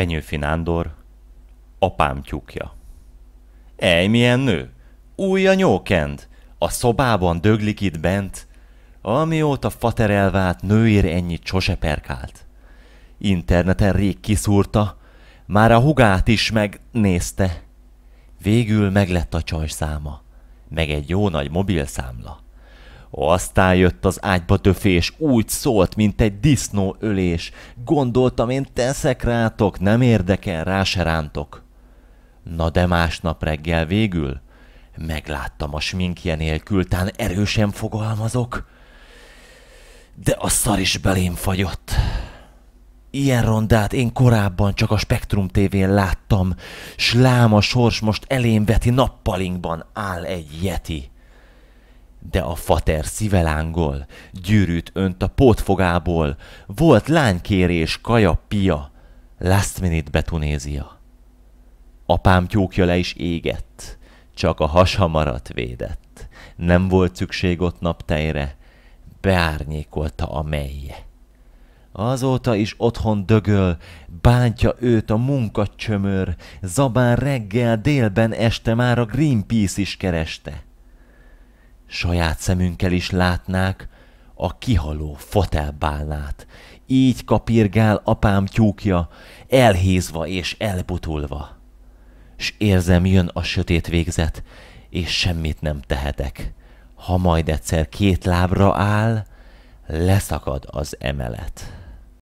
Fenyőfi Nándor, apám tyúkja. Ej, milyen nő! Új a nyókend! A szobában döglik itt bent, amióta fater elvált, nőér ennyi sose perkált. Interneten rég kiszúrta, már a hugát is megnézte. Végül meglett a csajszáma, meg egy jó nagy mobilszámla. Aztán jött az ágyba döfés, úgy szólt, mint egy disznó ölés. Gondoltam, én teszek rátok, nem érdekel, rá se rántok. Na de másnap reggel végül? Megláttam a sminkje nélkül, tán erősen fogalmazok. De a szar is belém fagyott. Ilyen rondát én korábban csak a Spektrum tévén láttam, s láma sors most elém veti nappalinkban áll egy jeti. De a fater szivelángol, gyűrűt önt a pótfogából, volt lánykérés, kaja, pia, last minute betunézia. Apám tyúkja le is égett, csak a hasa maradt védett. Nem volt szükség ott naptejre, beárnyékolta a melye. Azóta is otthon dögöl, bántja őt a munkacsömör, zabán reggel, délben, este már a Greenpeace is kereste saját szemünkkel is látnák a kihaló fotelbálnát. Így kapirgál apám tyúkja, elhézva és elbutulva. S érzem jön a sötét végzet, és semmit nem tehetek. Ha majd egyszer két lábra áll, leszakad az emelet.